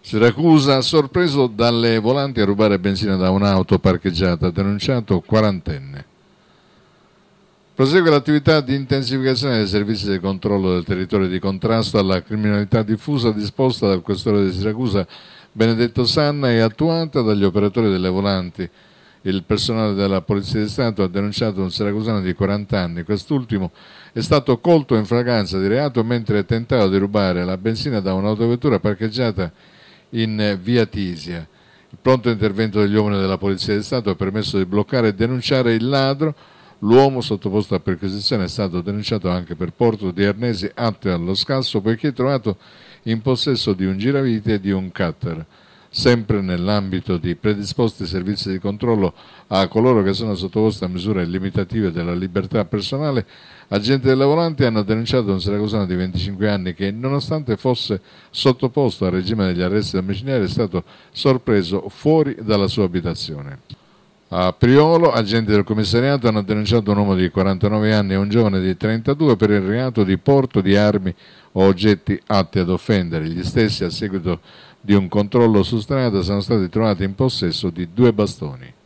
Siracusa, sorpreso dalle volanti a rubare benzina da un'auto parcheggiata, denunciato quarantenne. Prosegue l'attività di intensificazione dei servizi di controllo del territorio di contrasto alla criminalità diffusa disposta dal questore di Siracusa Benedetto Sanna e attuata dagli operatori delle volanti. Il personale della Polizia di Stato ha denunciato un siracusano di 40 anni. Quest'ultimo è stato colto in fragranza di reato mentre tentava di rubare la benzina da un'autovettura parcheggiata in in eh, via Tisia. Il pronto intervento degli uomini della Polizia di Stato ha permesso di bloccare e denunciare il ladro. L'uomo sottoposto a perquisizione è stato denunciato anche per porto di arnesi atto allo scasso poiché trovato in possesso di un giravite e di un cutter sempre nell'ambito di predisposti servizi di controllo a coloro che sono sottoposti a misure limitative della libertà personale, agenti del lavorante hanno denunciato un siracusano di 25 anni che, nonostante fosse sottoposto al regime degli arresti domiciliari, è stato sorpreso fuori dalla sua abitazione. A Priolo, agenti del commissariato hanno denunciato un uomo di 49 anni e un giovane di 32 per il reato di porto di armi o oggetti atti ad offendere. Gli stessi, a seguito di di un controllo su strada sono stati trovati in possesso di due bastoni.